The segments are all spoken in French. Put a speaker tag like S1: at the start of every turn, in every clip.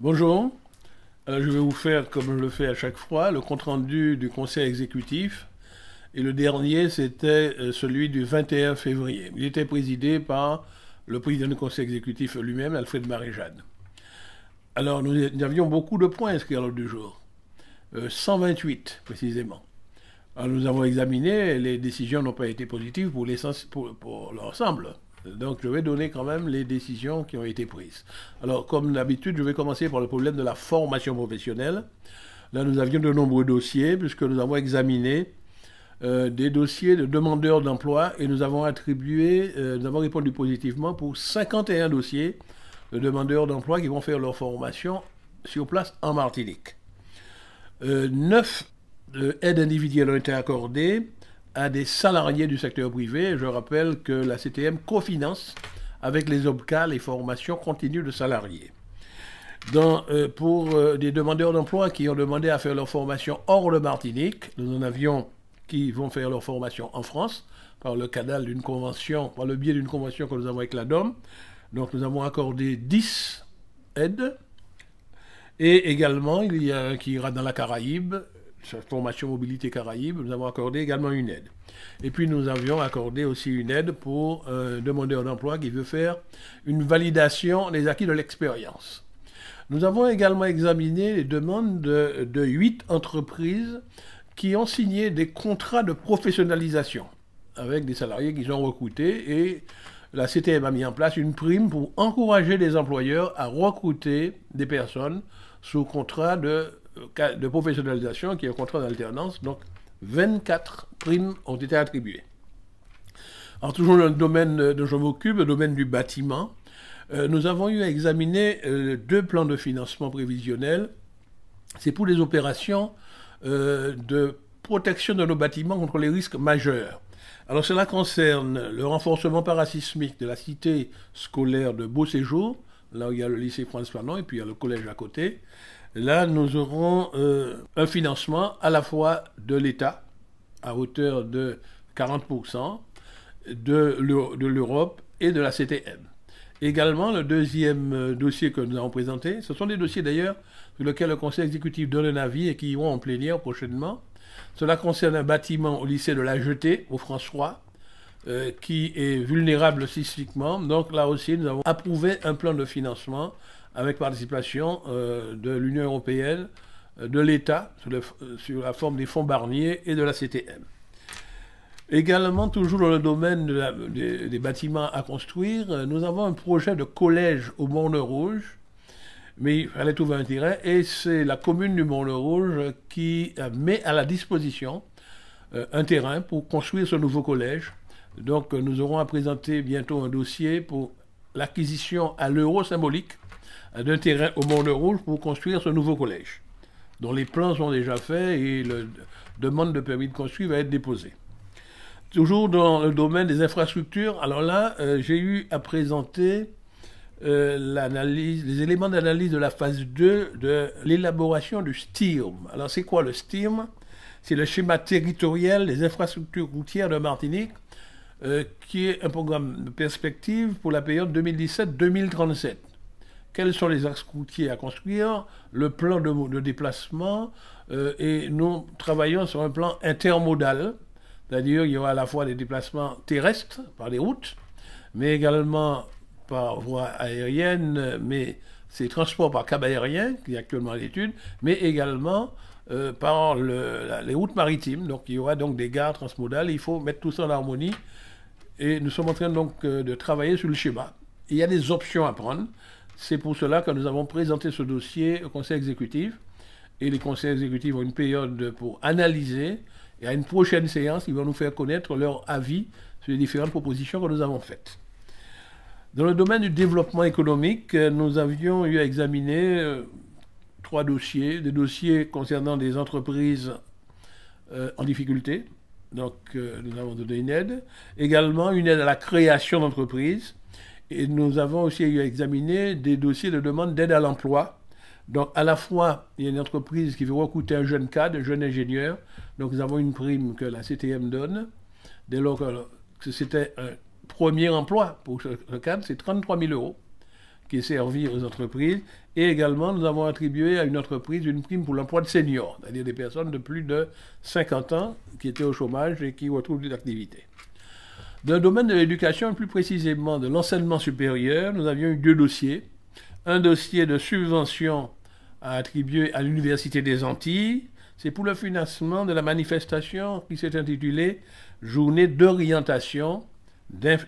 S1: Bonjour. Euh, je vais vous faire, comme je le fais à chaque fois, le compte-rendu du Conseil exécutif. Et le dernier, c'était euh, celui du 21 février. Il était présidé par le président du Conseil exécutif lui-même, Alfred marie Alors, nous, avions beaucoup de points inscrits à l'ordre du jour. 128, euh, précisément. Alors, nous avons examiné, les décisions n'ont pas été positives pour l'ensemble. Donc je vais donner quand même les décisions qui ont été prises. Alors comme d'habitude, je vais commencer par le problème de la formation professionnelle. Là, nous avions de nombreux dossiers puisque nous avons examiné euh, des dossiers de demandeurs d'emploi et nous avons attribué, euh, nous avons répondu positivement pour 51 dossiers de demandeurs d'emploi qui vont faire leur formation sur place en Martinique. Euh, neuf 9 aides individuelles ont été accordées à des salariés du secteur privé. Je rappelle que la CTM cofinance avec les OBCA les formations continues de salariés. Euh, pour euh, des demandeurs d'emploi qui ont demandé à faire leur formation hors de Martinique, nous en avions qui vont faire leur formation en France par le canal d'une convention, par le biais d'une convention que nous avons avec la DOM. Donc nous avons accordé 10 aides. Et également, il y a un qui ira dans la Caraïbe, formation mobilité Caraïbes, nous avons accordé également une aide. Et puis nous avions accordé aussi une aide pour euh, demander un emploi qui veut faire une validation des acquis de l'expérience. Nous avons également examiné les demandes de, de entreprises qui ont signé des contrats de professionnalisation avec des salariés qu'ils ont recrutés et la CTM a mis en place une prime pour encourager les employeurs à recruter des personnes sous contrat de de professionnalisation qui est un contrat d'alternance. Donc, 24 primes ont été attribuées. Alors, toujours dans le domaine euh, dont je m'occupe, le domaine du bâtiment, euh, nous avons eu à examiner euh, deux plans de financement prévisionnel. C'est pour les opérations de protection de nos bâtiments contre les risques majeurs. Alors cela concerne le renforcement parasismique de la cité scolaire de Beau Séjour, là où il y a le lycée François Fanon et puis il y a le collège à côté, Là, nous aurons euh, un financement à la fois de l'État à hauteur de 40%, de l'Europe et de la CTM. Également, le deuxième euh, dossier que nous avons présenté, ce sont des dossiers d'ailleurs sur lesquels le Conseil exécutif donne un avis et qui iront en plénière prochainement. Cela concerne un bâtiment au lycée de la Jetée, au François, euh, qui est vulnérable sismiquement. Donc là aussi, nous avons approuvé un plan de financement avec participation euh, de l'Union européenne, euh, de l'État, sur euh, la forme des fonds Barnier et de la CTM. Également, toujours dans le domaine des, bâtiments à construire, nous avons un projet de collège au Mont-le-Rouge, mais il fallait trouver un terrain, et c'est la commune du Mont-le-Rouge qui met à la disposition un terrain pour construire ce nouveau collège. Donc, nous aurons à présenter bientôt un dossier pour l'acquisition à l'euro symbolique d'un terrain au Monde Rouge pour construire ce nouveau collège, dont les plans sont déjà faits et la demande de permis de construire va être déposée. Toujours dans le domaine des infrastructures, alors là, euh, j'ai eu à présenter euh, les éléments d'analyse de la phase 2 de l'élaboration du STIRM. Alors c'est quoi le STIRM C'est le schéma territorial des infrastructures routières de Martinique, euh, qui est un programme de perspective pour la période 2017-2037 quels sont les axes routiers à construire, le plan de, de déplacement, euh, et nous travaillons sur un plan intermodal, c'est-à-dire il y aura à la fois des déplacements terrestres par les routes, mais également par voie aérienne, mais c'est transport par cab aérien qui est actuellement à l'étude, mais également euh, par les routes maritimes. Donc il y aura donc des gares transmodales. Il faut mettre tout ça en harmonie. Et nous sommes en train donc euh, de travailler sur le schéma. Il y a des options à prendre. C'est pour cela que nous avons présenté ce dossier au Conseil exécutif. Et les conseils exécutifs ont une période pour analyser. Et à une prochaine séance, ils vont nous faire connaître leur avis sur les différentes propositions que nous avons faites. Dans le domaine du développement économique, euh, nous avions eu à examiner euh, trois dossiers. Des dossiers concernant des entreprises euh, en difficulté. Donc, nous avons donné une aide. Également, une aide à la création d'entreprises et nous avons aussi examiné des dossiers de demande d'aide à l'emploi. Donc, à la fois, il y a une entreprise qui veut recruter un jeune cadre, un jeune ingénieur. Donc, nous avons une prime que la CTM donne. Dès lors que c'était un premier emploi pour ce cadre, c'est 33 000 euros qui est servi aux entreprises. Et également, nous avons attribué à une entreprise une prime pour l'emploi de seniors, c'est-à-dire des personnes de plus de 50 ans qui étaient au chômage et qui retrouvent une l'activité. Dans le domaine de l'éducation, plus précisément de l'enseignement supérieur, nous avions eu deux dossiers. Un dossier de subvention à attribuer à l'Université des Antilles. C'est pour le financement de la manifestation qui s'est intitulée Journée d'orientation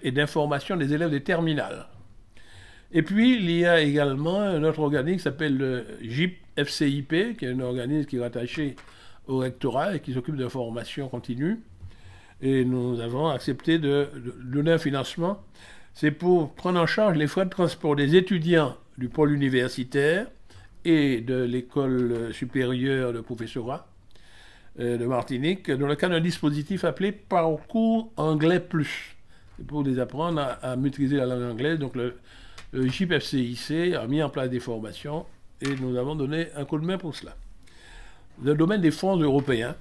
S1: et d'information des élèves des terminales. Et puis, il y a également un autre organisme qui s'appelle le JIP-FCIP, qui est un organisme qui est rattaché au rectorat et qui s'occupe de formation continue et nous avons accepté de, donner un financement. C'est pour prendre en charge les frais de transport des étudiants du pôle universitaire et de l'école supérieure de professorat euh, de Martinique dans le cadre d'un dispositif appelé Parcours Anglais Plus. C'est pour les apprendre à, maîtriser la langue anglaise. Donc le, le a mis en place des formations et nous avons donné un coup de main pour cela. Le domaine des fonds européens,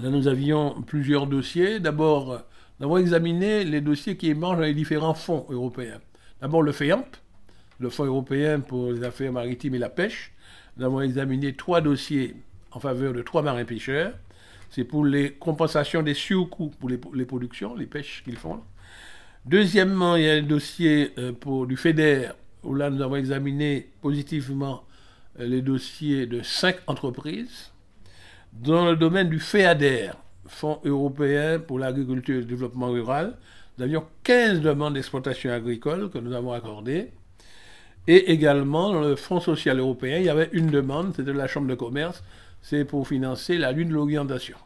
S1: Là, nous avions plusieurs dossiers. D'abord, nous avons examiné les dossiers qui émergent dans les différents fonds européens. D'abord, le FEAMP, le Fonds européen pour les affaires maritimes et la pêche. Nous avons examiné trois dossiers en faveur de trois marins pêcheurs. C'est pour les compensations des surcoûts pour les, productions, les pêches qu'ils font. Deuxièmement, il y a un dossier euh, pour, du FEDER, où là, nous avons examiné positivement euh, les dossiers de cinq entreprises dans le domaine du FEADER, Fonds européen pour l'agriculture et le développement rural, nous avions 15 demandes d'exploitation agricole que nous avons accordées. Et également, dans le Fonds social européen, il y avait une demande, c'était de la Chambre de commerce, c'est pour financer la lune de l'orientation.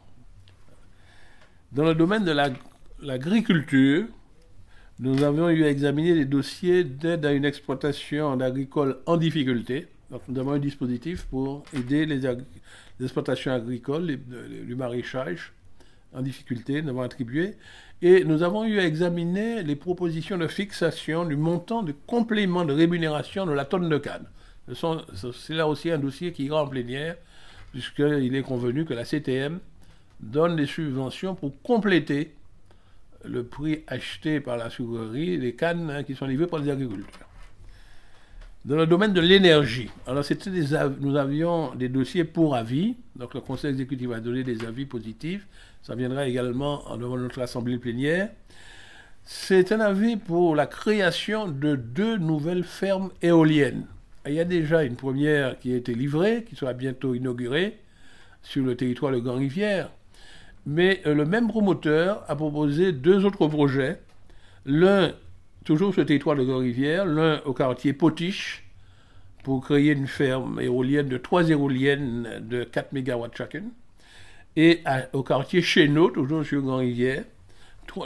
S1: Dans le domaine de l'agriculture, nous avions eu à examiner les dossiers d'aide à une exploitation agricole en difficulté, nous avons un dispositif pour aider les, exploitations agricoles, du le maraîchage en difficulté, nous avons attribué. Et nous avons eu à examiner les propositions de fixation du montant de complément de rémunération de la tonne de canne. C'est là aussi un dossier qui ira en plénière, puisqu'il est convenu que la CTM donne des subventions pour compléter le prix acheté par la sucrerie les cannes hein, qui sont livrées par les agriculteurs. Dans le domaine de l'énergie, alors c'était des nous avions des dossiers pour avis, donc le Conseil exécutif a donné des avis positifs, ça viendra également devant notre Assemblée plénière. C'est un avis pour la création de deux nouvelles fermes éoliennes. il y a déjà une première qui a été livrée, qui sera bientôt inaugurée sur le territoire de Grand-Rivière. Mais euh, le même promoteur a proposé deux autres projets. L'un toujours sur le territoire de Grand-Rivière, l'un au quartier Potiche, pour créer une ferme éolienne de trois éoliennes de 4 MW chacune, et au quartier Chénaud, toujours sur Grand-Rivière,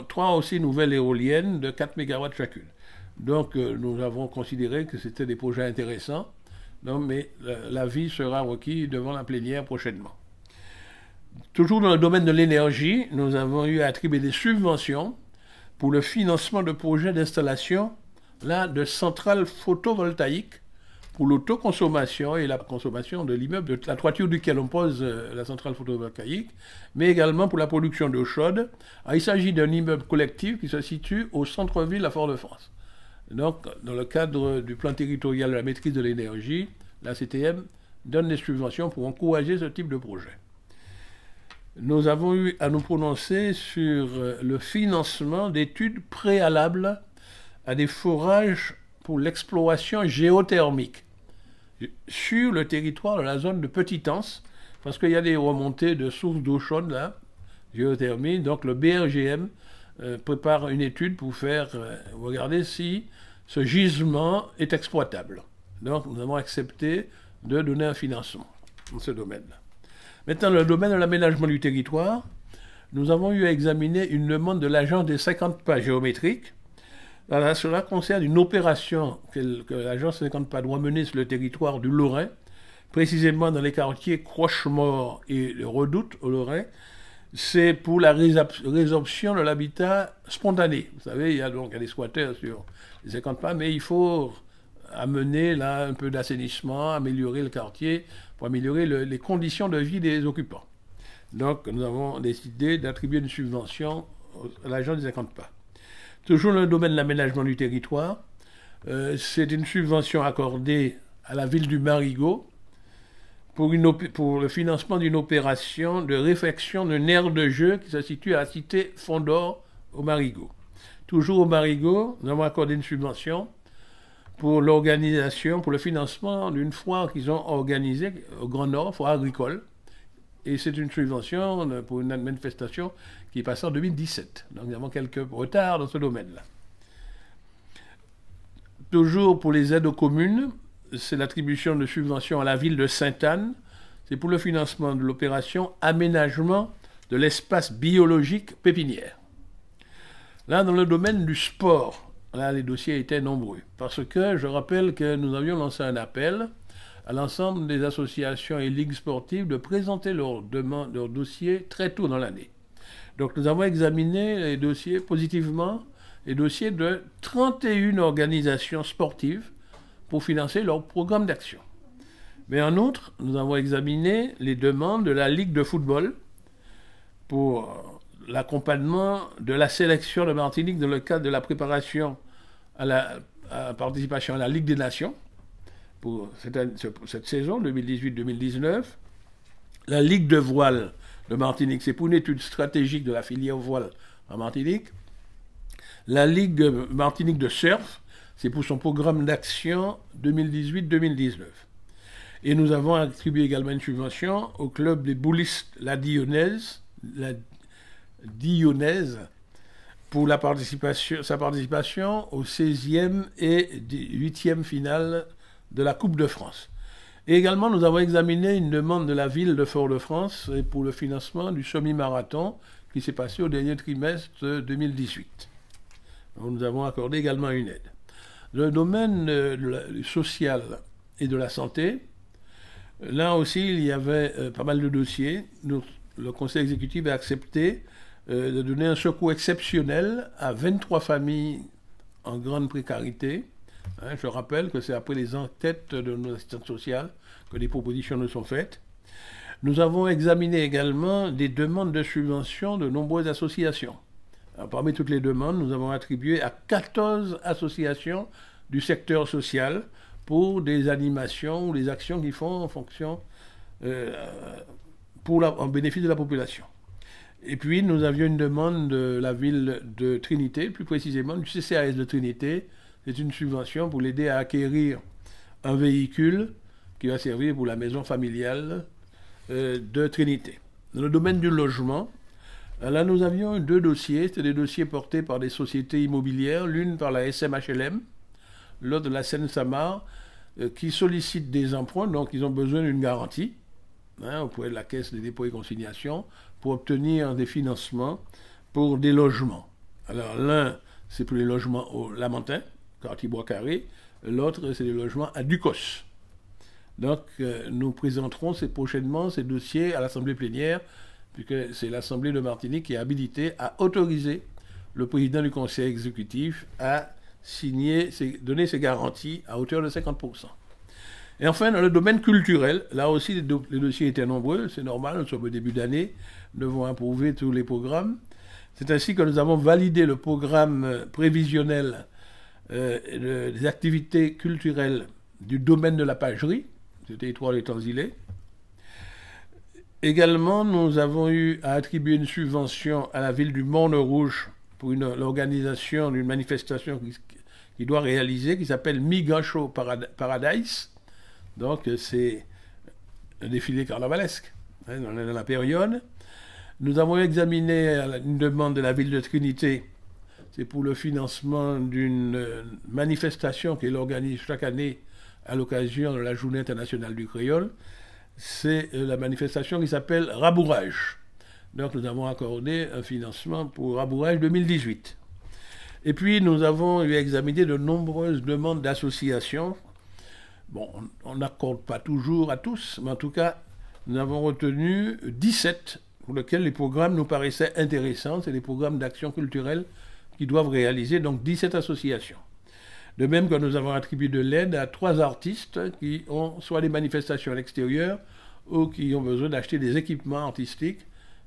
S1: trois, aussi nouvelles éoliennes de 4 MW chacune. Donc euh, nous avons considéré que c'était des projets intéressants, mais euh, l'avis sera requis devant la plénière prochainement. Toujours dans le domaine de l'énergie, nous avons eu à attribuer des subventions pour le financement de projets d'installation là, de centrales photovoltaïques pour l'autoconsommation et la consommation de l'immeuble, de la toiture duquel on pose euh, la centrale photovoltaïque, mais également pour la production d'eau chaude. Ah, il s'agit d'un immeuble collectif qui se situe au centre-ville à Fort-de-France. Donc, dans le cadre du plan territorial de la maîtrise de l'énergie, la CTM donne des subventions pour encourager ce type de projet nous avons eu à nous prononcer sur euh, le financement d'études préalables à des forages pour l'exploration géothermique sur le territoire de la zone de petit Anse, parce qu'il y a des remontées de sources d'eau chaude là, géothermie. Donc le BRGM euh, prépare une étude pour faire euh, regarder si ce gisement est exploitable. Donc nous avons accepté de donner un financement dans ce domaine. -là. Maintenant, le domaine de l'aménagement du territoire, nous avons eu à examiner une demande de l'agence des 50 pas géométriques. cela concerne une opération que, que l'agence 50 pas doit mener sur le territoire du Lorrain, précisément dans les quartiers Croche-Mort et Redoute au Lorrain. C'est pour la résorption de l'habitat spontané. Vous savez, il y a donc des squatteurs sur les 50 pas, mais il faut amener là un peu d'assainissement, améliorer le quartier pour améliorer les conditions de vie des occupants. Donc, nous avons décidé d'attribuer une subvention à l'agent des 50 pas. Toujours dans le domaine de l'aménagement du territoire, euh, c'est une subvention accordée à la ville du Marigot pour, une pour le financement d'une opération de réfection de aire de jeu qui se situe à la cité Fondor au Marigot. Toujours au Marigot, nous avons accordé une subvention pour l'organisation, pour le financement d'une foire qu'ils ont organisée au Grand Nord, foire agricole. Et c'est une subvention pour une manifestation qui est passée en 2017. Donc nous avons quelques retards dans ce domaine-là. Toujours pour les aides aux communes, c'est l'attribution de subventions à la ville de Sainte-Anne. C'est pour le financement de l'opération aménagement de l'espace biologique pépinière. Là, dans le domaine du sport, Là, les dossiers étaient nombreux. Parce que je rappelle que nous avions lancé un appel à l'ensemble des associations et ligues sportives de présenter leurs demandes, dossiers très tôt dans l'année. Donc nous avons examiné les dossiers positivement, les dossiers de 31 organisations sportives pour financer leur programme d'action. Mais en outre, nous avons examiné les demandes de la Ligue de football pour l'accompagnement de la sélection de Martinique dans le cadre de la préparation à la, participation à la Ligue des Nations pour cette, saison 2018-2019. La Ligue de voile de Martinique, c'est pour une étude stratégique de la filière voile en Martinique. La Ligue Martinique de surf, c'est pour son programme d'action 2018-2019. Et nous avons attribué également une subvention au club des boulistes La Dionèse, la d'Ionaise pour la participation, sa participation aux 16e et 8e finales de la Coupe de France. Et également, nous avons examiné une demande de la ville de Fort-de-France pour le financement du semi-marathon qui s'est passé au dernier trimestre 2018. nous avons accordé également une aide. le domaine euh, social et de la santé, là aussi, il y avait euh, pas mal de dossiers. le Conseil exécutif a accepté euh, de donner un secours exceptionnel à 23 familles en grande précarité. Hein, je rappelle que c'est après les entêtes de nos assistantes sociales que des propositions nous sont faites. Nous avons examiné également des demandes de subvention de nombreuses associations. parmi toutes les demandes, nous avons attribué à 14 associations du secteur social pour des animations ou des actions qu'ils font en fonction, euh, pour en bénéfice de la population. Et puis, nous avions une demande de la ville de Trinité, plus précisément du CCAS de Trinité. C'est une subvention pour l'aider à acquérir un véhicule qui va servir pour la maison familiale euh, de Trinité. Dans le domaine du logement, euh, là, nous avions deux dossiers. C'était des dossiers portés par des sociétés immobilières, l'une par la SMHLM, l'autre la Seine-Samar, euh, qui sollicitent des emprunts, donc ils ont besoin d'une garantie On hein, auprès de la Caisse des dépôts et consignations pour obtenir des financements pour des logements. Alors l'un, c'est pour les logements au Lamentin, quartier Bois-Carré, l'autre, c'est les logements à Ducos. Donc euh, nous présenterons prochainement ces dossiers à l'Assemblée plénière, puisque c'est l'Assemblée de Martinique qui est habilitée à autoriser le président du Conseil exécutif à signer, donner ses garanties à hauteur de 50%. Et enfin, dans le domaine culturel, là aussi, les, dossiers étaient nombreux, c'est normal, nous sommes au début d'année, nous devons approuver tous les programmes. C'est ainsi que nous avons validé le programme euh, prévisionnel euh, des activités culturelles du domaine de la pagerie, du territoire des Tanzilés. Également, nous avons eu à attribuer une subvention à la ville du Monde rouge pour l'organisation d'une manifestation qui, doit réaliser, qui s'appelle Migancho Paradise, donc c'est un défilé carnavalesque. Hein, dans, la, période, nous avons examiné une demande de la ville de Trinité. C'est pour le financement d'une euh, manifestation qu'elle organise chaque année à l'occasion de la Journée internationale du créole. C'est euh, la manifestation qui s'appelle Rabourage. Donc nous avons accordé un financement pour Rabourage 2018. Et puis nous avons examiné de nombreuses demandes d'associations Bon, on n'accorde pas toujours à tous, mais en tout cas, nous avons retenu 17 pour lesquels les programmes nous paraissaient intéressants. C'est les programmes d'action culturelle qui doivent réaliser, donc 17 associations. De même que nous avons attribué de l'aide à trois artistes qui ont soit des manifestations à l'extérieur ou qui ont besoin d'acheter des équipements artistiques.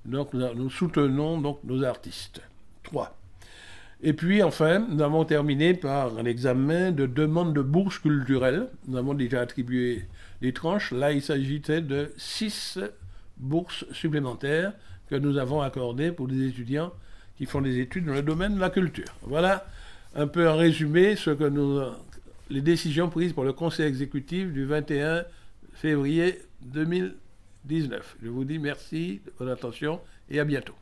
S1: Donc nous soutenons donc nos artistes. Trois. Et puis enfin, nous avons terminé par un examen de demande de bourse culturelle. Nous avons déjà attribué des tranches. Là, il s'agissait de six bourses supplémentaires que nous avons accordées pour des étudiants qui font des études dans le domaine de la culture. Voilà un peu en résumé ce que nous, les décisions prises par le Conseil exécutif du 21 février 2019. Je vous dis merci de votre attention et à bientôt.